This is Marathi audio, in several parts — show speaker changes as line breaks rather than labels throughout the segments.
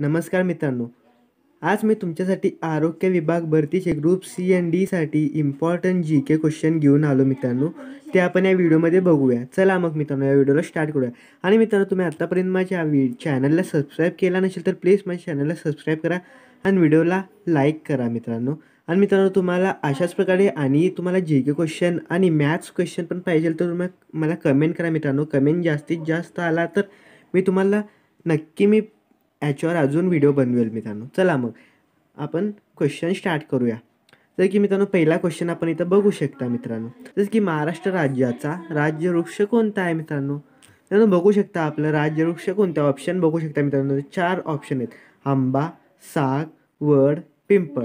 नमस्कार मित्रांनो आज मी तुमच्यासाठी आरोग्य विभाग भरतीचे ग्रुप सी एन डीसाठी इम्पॉर्टंट जी के क्वेश्चन घेऊन आलो मित्रांनो ते आपण या व्हिडिओमध्ये बघूया चला मग मित्रांनो या व्हिडिओला स्टार्ट करूया आणि मित्रांनो तुम्ही आत्तापर्यंत माझ्या चॅनलला सबस्क्राईब केला नसेल तर प्लीज माझ्या चॅनलला सबस्क्राईब करा आणि व्हिडिओला लाईक करा मित्रांनो आणि मित्रांनो तुम्हाला अशाच प्रकारे आणि तुम्हाला जे के क्वेश्चन आणि मॅथ्स क्वेश्चन पण पाहिजे तर तुम्ही मला कमेंट करा मित्रांनो कमेंट जास्तीत जास्त आला तर मी तुम्हाला नक्की मी याच्यावर अजून व्हिडिओ बनवेल मित्रांनो चला मग आपण क्वेश्चन स्टार्ट करूया जसं की मित्रांनो पहिला क्वेश्चन आपण इथं बघू शकता मित्रांनो जसं की महाराष्ट्र राज्याचा राज्यवृक्ष कोणता आहे मित्रांनो मित्रांनो बघू शकता आपलं राज्यवृक्ष कोणत्या ऑप्शन बघू शकता मित्रांनो चार ऑप्शन आहेत आंबा साग वड पिंपळ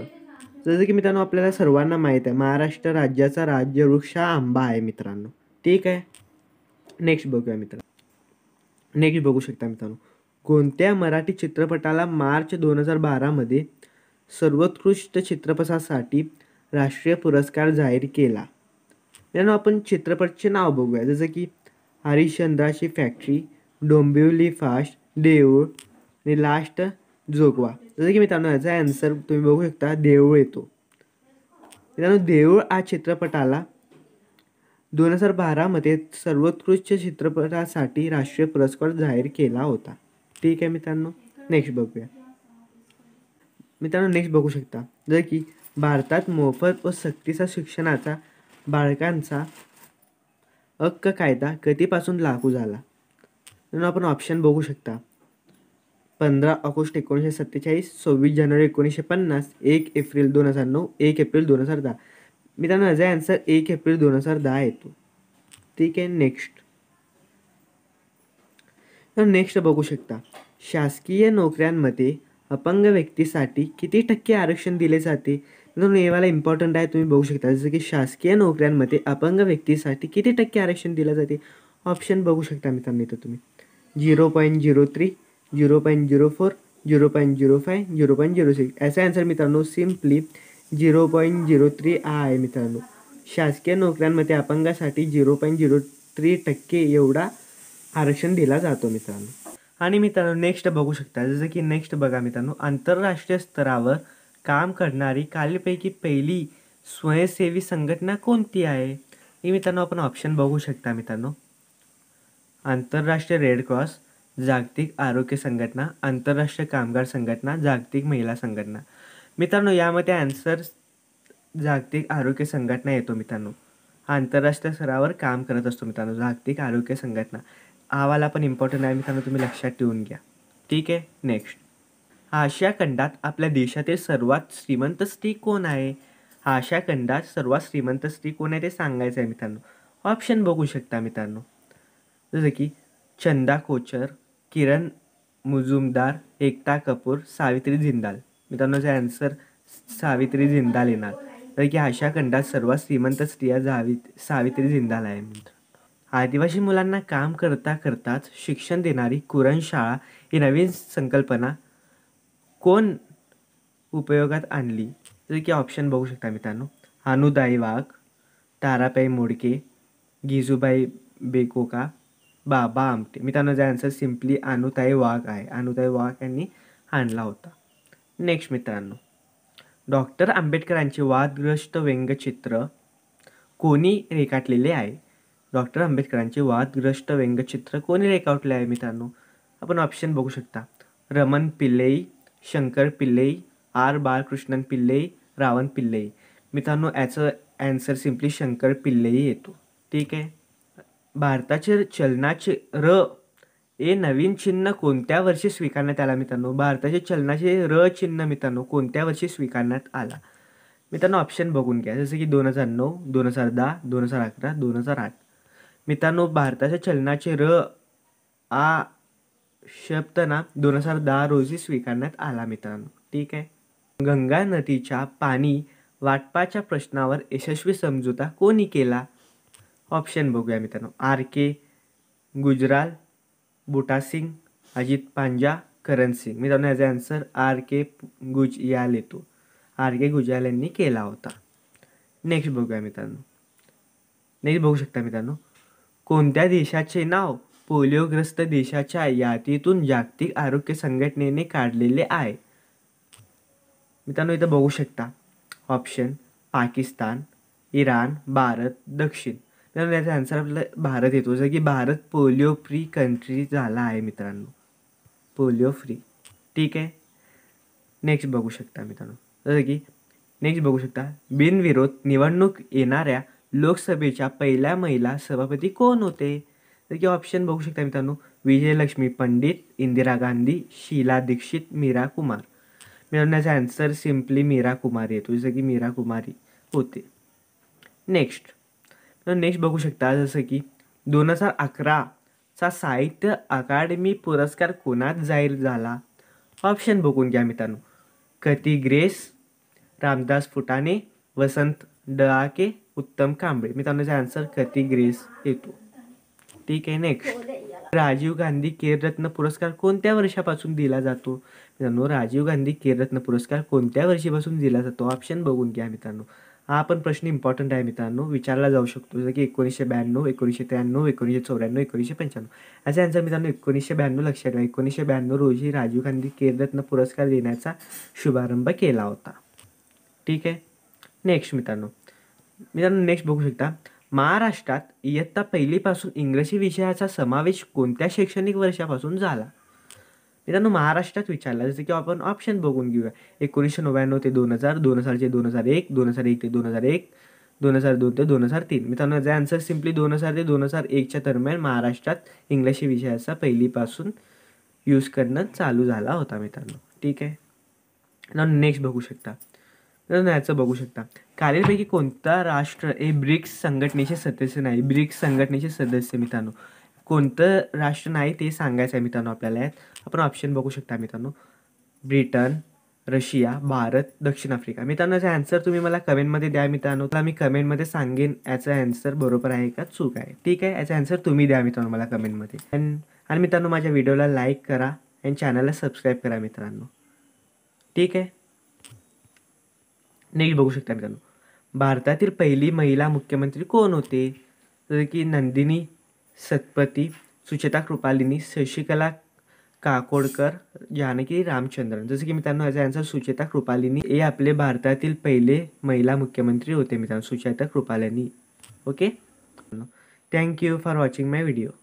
जसं की मित्रांनो आपल्याला सर्वांना माहीत आहे महाराष्ट्र राज्याचा राज्यवृक्ष हा आंबा आहे मित्रांनो ठीक आहे नेक्स्ट बघूया मित्रांनो नेक्स्ट बघू शकता मित्रांनो कोणत्या मराठी चित्रपटाला मार्च दोन हजार बारामध्ये सर्वोत्कृष्ट चित्रपटासाठी राष्ट्रीय पुरस्कार जाहीर केला मित्रांनो आपण चित्रपटचे नाव बघूया जसं की हरिश्चंद्राची फॅक्टरी डोंबिवली फास्ट देऊळ आणि लास्ट जोगवा जसं की मित्रांनो याचा ॲन्सर तुम्ही बघू शकता देऊळ येतो मित्रांनो देऊळ हा चित्रपटाला दोन हजार बारामध्ये सर्वोत्कृष्ट चित्रपटासाठी राष्ट्रीय पुरस्कार जाहीर केला होता ठीक आहे मित्रांनो नेक्स्ट बघूया मित्रांनो नेक्स्ट बघू शकता जर की भारतात मोफत व सक्तीचा शिक्षणाचा बाळकांचा हक्क कायदा कधीपासून लागू झाला म्हणून आपण ऑप्शन बघू शकता पंधरा ऑगस्ट एकोणीसशे सत्तेचाळीस सव्वीस जानेवारी एकोणीसशे पन्नास एक एप्रिल दोन हजार नऊ एक एप्रिल दोन हजार दहा मित्रांनो माझा आन्सर एक एप्रिल दोन हजार दहा येतो ठीक आहे नेक्स्ट तर नेक्स्ट बघू शकता शासकीय नोकऱ्यांमध्ये अपंग व्यक्तीसाठी किती टक्के आरक्षण दिले जाते म्हणून हे मला इम्पॉर्टंट आहे तुम्ही बघू शकता जसं की शासकीय नोकऱ्यांमध्ये अपंग व्यक्तीसाठी किती टक्के आरक्षण दिलं जाते ऑप्शन बघू शकता मित्रांनो इथं तुम्ही zero point zero three zero point zero four zero point zero five zero point zero six याचा आन्सर मित्रांनो simply zero point zero three आहे मित्रांनो शासकीय नोकऱ्यांमध्ये अपंगासाठी झिरो पॉईंट झिरो थ्री टक्के एवढा आरक्षण दिला जातो मित्रांनो आणि मित्रांनो नेक्स्ट बघू शकता जसं की नेक्स्ट बघा मित्रांनो आंतरराष्ट्रीय स्तरावर काम करणारी खालीलपैकी पहिली स्वयंसेवी संघटना कोणती आहे हे मित्रांनो आपण ऑप्शन बघू शकता मित्रांनो आंतरराष्ट्रीय रेड क्रॉस जागतिक आरोग्य संघटना आंतरराष्ट्रीय कामगार संघटना जागतिक महिला संघटना मित्रांनो यामध्ये आन्सर जागतिक आरोग्य संघटना येतो मित्रांनो आंतरराष्ट्रीय स्तरावर काम करत असतो मित्रांनो जागतिक आरोग्य संघटना आवाला पण इम्पॉर्टंट आहे मित्रांनो तुम्ही लक्षात ठेवून घ्या ठीक आहे नेक्स्ट आशिया खंडात आपल्या देशातील सर्वात श्रीमंत स्त्री कोण आहे हा आशिया खंडात सर्वात श्रीमंत स्त्री कोण आहे ते सांगायचं आहे मित्रांनो ऑप्शन बघू शकता मित्रांनो जसं की चंदा कोचर किरण मुजुमदार एकता कपूर सावित्री जिंदाल मित्रांनो जे आन्सर सावित्री जिंदाल येणार तर की आशिया खंडात सर्वात श्रीमंत स्त्रिया जावी सावित्री जिंदाल आहे मित्र आदिवासी मुलांना काम करता करताच शिक्षण देणारी कुरणशाळा ही नवीन संकल्पना कोण उपयोगात आणली तर की ऑप्शन बघू शकता मित्रांनो अनुदाई वाघ ताराबाई मोडके गिजूबाई बेकोका बाबा आमटे मित्रांनो जे आन्सर सिम्पली अनुताई वाघ आहे अनुताई वाघ यांनी आणला होता नेक्स्ट मित्रांनो डॉक्टर आंबेडकरांचे वादग्रस्त व्यंगचित्र कोणी रेखाटलेले आहे डॉक्टर आंबेडकरांचे वादग्रस्त व्यंगचित्र कोणी रेखावटले आहे मित्रांनो आपण ऑप्शन बघू शकता रमन पिल्लई शंकर पिल्लई आर बाळकृष्णन पिल्लई रावण पिल्लई मित्रांनो याचं ॲन्सर सिम्पली शंकर पिल्लई येतो ठीक आहे भारताचे चलनाचे र हे नवीन चिन्ह कोणत्या वर्षी स्वीकारण्यात आला मित्रांनो भारताचे चलनाचे र चिन्ह मित्रांनो कोणत्या वर्षी स्वीकारण्यात आला मित्रांनो ऑप्शन बघून घ्या जसं की दोन हजार नऊ दोन हजार दहा दोन हजार अकरा दोन हजार आठ मित्रांनो भारताच्या चलनाचे र आ शब्द ना दोन हजार दहा रोजी स्वीकारण्यात आला मित्रांनो ठीक आहे गंगा नदीच्या पाणी वाटपाच्या प्रश्नावर यशस्वी समजूता कोणी केला ऑप्शन बघूया मित्रांनो आर के गुजराल बुटासिंग अजित पांजा करण सिंग मित्रांनो याचा आन्सर आर के गुजयाल येतो आर के गुजराल यांनी केला होता नेक्स्ट बघूया मित्रांनो नेक्स्ट बघू शकता मित्रांनो कोणत्या देशाचे नाव पोलिओग्रस्त देशाच्या यादीतून जागतिक आरोग्य संघटनेने काढलेले आहे मित्रांनो इथं बघू शकता ऑप्शन पाकिस्तान इराण भारत दक्षिण मित्रांनो याचा आन्सर आपला भारत येतो जसं की भारत पोलिओ फ्री कंट्री झाला आहे मित्रांनो पोलिओ फ्री ठीक आहे नेक्स्ट बघू शकता मित्रांनो जसं की नेक्स्ट बघू शकता बिनविरोध निवडणूक येणाऱ्या लोकसभेच्या पहिल्या महिला सभापती कोण होते तर की ऑप्शन बघू शकता मित्रांनो विजयलक्ष्मी पंडित इंदिरा गांधी शीला दीक्षित मीरा कुमार मिळवण्याचा याचा सिम्पली मीरा कुमारी येतो जसं की मीरा कुमारी होते नेक्स्ट नेक्स्ट बघू शकता जसं की दोन हजार अकराचा साहित्य अकादमी पुरस्कार कोणात जाहीर झाला ऑप्शन बघून घ्या मित्रांनो कती ग्रेस रामदास फुटाणे वसंत डळाके उत्तम कांबळे मित्रांनो याचा आन्सर कती ग्रीस येतो ठीक आहे नेक्स्ट राजीव गांधी रत्न पुरस्कार कोणत्या वर्षापासून दिला जातो मित्रांनो राजीव गांधी रत्न पुरस्कार कोणत्या वर्षीपासून दिला जातो ऑप्शन बघून घ्या मित्रांनो हा पण प्रश्न इम्पॉर्टंट आहे मित्रांनो विचारला जाऊ शकतो जसं की एकोणीसशे ब्याण्णव एकोणीसशे त्र्याण्णव एकोणीसशे चौऱ्याण्णव एकोणीसशे पंच्याण्णव याचा आन्सर मित्रांनो एकोणीसशे ब्याण्णव लक्षात ठेवा एकोणीसशे ब्याण्णव रोजी राजीव गांधी रत्न पुरस्कार देण्याचा शुभारंभ केला होता ठीक आहे नेक्स्ट मित्रांनो मित्रांनो नेक्स्ट बघू शकता महाराष्ट्रात इयत्ता पहिलीपासून इंग्रजी विषयाचा समावेश कोणत्या शैक्षणिक वर्षापासून झाला मित्रांनो महाराष्ट्रात विचारला जसं की आपण ऑप्शन बघून घेऊया एकोणीसशे नव्याण्णव ते दोन हजार दोन हजारचे दोन हजार एक दोन हजार एक ते दोन हजार एक दोन हजार दोन ते दोन हजार तीन मित्रांनो याचा आन्सर सिम्पली दोन हजार ते दोन हजार एकच्या दरम्यान महाराष्ट्रात इंग्लिश विषयाचा पहिलीपासून यूज करणं चालू झाला होता मित्रांनो ठीक आहे नेक्स्ट बघू शकता तर याचं बघू शकता खालीलपैकी कोणता राष्ट्र हे ब्रिक्स संघटनेचे सदस्य नाही ब्रिक्स संघटनेचे सदस्य मित्रांनो कोणतं राष्ट्र नाही ते सांगायचं आहे मित्रांनो आपल्याला आपण ऑप्शन बघू शकता मित्रांनो ब्रिटन रशिया भारत दक्षिण आफ्रिका मित्रांनो याचा ॲन्सर तुम्ही मला कमेंटमध्ये द्या मित्रांनो तर मी कमेंटमध्ये सांगेन याचा ॲन्सर बरोबर आहे का चूक आहे ठीक आहे याचा ॲन्सर तुम्ही द्या मित्रांनो मला कमेंटमध्ये आणि मित्रांनो माझ्या व्हिडिओला लाईक करा अँड चॅनलला सबस्क्राईब करा मित्रांनो ठीक आहे नेक्स्ट बघू शकता मित्रांनो भारतातील पहिली महिला मुख्यमंत्री कोण होते जसं की नंदिनी सतपती सुचेता कृपालिनी शशिकला काकोडकर जानकी रामचंद्रन जसं की मित्रांनो याचा आन्सर सुचेता कृपालिनी हे आपले भारतातील पहिले महिला मुख्यमंत्री होते मित्रांनो Sucheta Kripalani okay thank you for watching my video